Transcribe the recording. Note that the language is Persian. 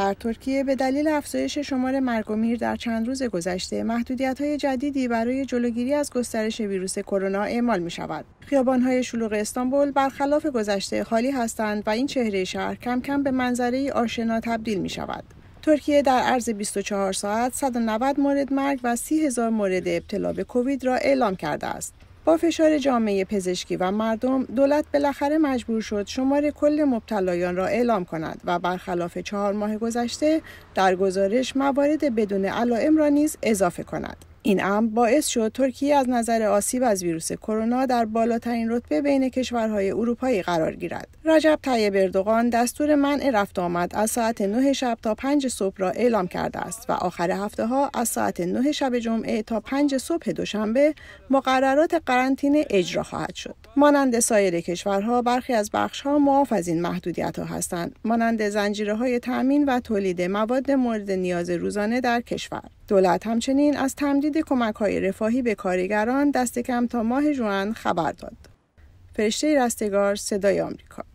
در ترکیه به دلیل افزایش شمار مرگ و میر در چند روز گذشته محدودیت های جدیدی برای جلوگیری از گسترش ویروس کرونا اعمال می شود. خیابان های شلوغ استانبول برخلاف گذشته خالی هستند و این چهره شهر کم کم به منظره آشنا تبدیل می شود. ترکیه در عرض 24 ساعت 190 مورد مرگ و 30 هزار مورد ابتلا به کووید را اعلام کرده است. با فشار جامعه پزشکی و مردم دولت بالاخره مجبور شد شمار کل مبتلایان را اعلام کند و برخلاف چهار ماه گذشته در گزارش موارد بدون علائم را نیز اضافه کند این امر باعث شد ترکیه از نظر آسیب از ویروس کرونا در بالاترین رتبه بین کشورهای اروپایی قرار گیرد. رجب طیب اردوغان دستور منع رفت آمد از ساعت 9 شب تا 5 صبح را اعلام کرده است و آخر هفته ها از ساعت 9 شب جمعه تا 5 صبح دوشنبه مقررات قرنطینه اجرا خواهد شد. مانند سایر کشورها برخی از ها معاف از این محدودیت ها هستند مانند زنجیره های تامین و تولید مواد مورد نیاز روزانه در کشور دولت همچنین از تمدید کمک های رفاهی به کارگران دست کم تا ماه جوان خبر داد. فرشته رستگار صدای آمریکا